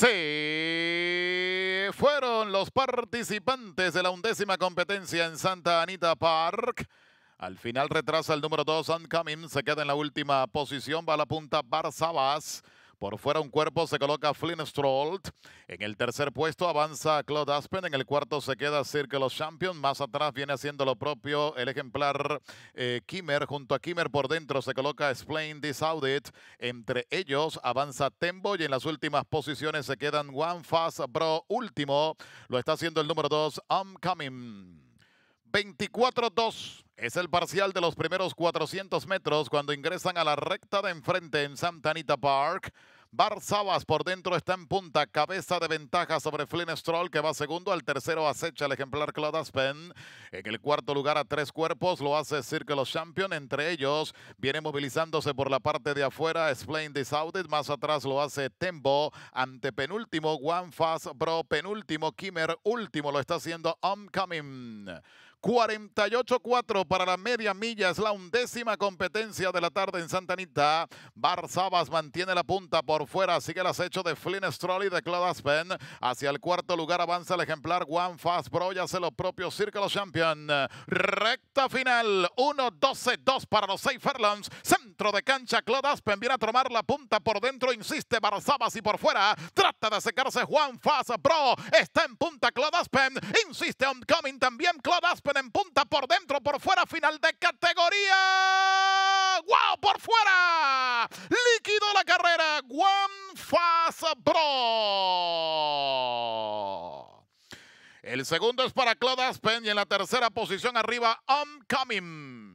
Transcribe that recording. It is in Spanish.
Sí, fueron los participantes de la undécima competencia en Santa Anita Park. Al final retrasa el número 2, Uncoming, se queda en la última posición, va a la punta Barzabas. Por fuera un cuerpo se coloca Flynn Stroll. En el tercer puesto avanza Claude Aspen. En el cuarto se queda Circle of Champions. Más atrás viene haciendo lo propio el ejemplar eh, Kimmer. Junto a Kimmer por dentro se coloca Explain This Audit. Entre ellos avanza Tembo y en las últimas posiciones se quedan One Fast Bro último. Lo está haciendo el número dos, I'm Coming. 24-2 es el parcial de los primeros 400 metros cuando ingresan a la recta de enfrente en Santa Anita Park. Bar por dentro está en punta, cabeza de ventaja sobre Flynn Stroll que va segundo, al tercero acecha el ejemplar Claude Aspen, en el cuarto lugar a tres cuerpos lo hace Circle of Champion, entre ellos viene movilizándose por la parte de afuera Explain Audit, más atrás lo hace Tembo, antepenúltimo One Fast Bro, penúltimo Kimmer, último lo está haciendo Homecoming. 48-4 para la media milla. Es la undécima competencia de la tarde en Santa Anita. Barzabas mantiene la punta por fuera. Sigue el acecho de Flynn Stroll y de Claude Aspen. Hacia el cuarto lugar avanza el ejemplar One Fast Pro. Ya hace lo propio Círculo Champion. Recta final. 1-12-2 para los seis de cancha. Claude Aspen viene a tomar la punta por dentro. Insiste Barzabas y por fuera. Trata de secarse Juan Faz. Pro está en punta Claude Aspen. Insiste Oncoming, también. Claude Aspen en punta por dentro, por fuera. Final de categoría. ¡Wow! Por fuera. Líquido la carrera. Juan Faz Bro El segundo es para Claude Aspen y en la tercera posición arriba Oncoming.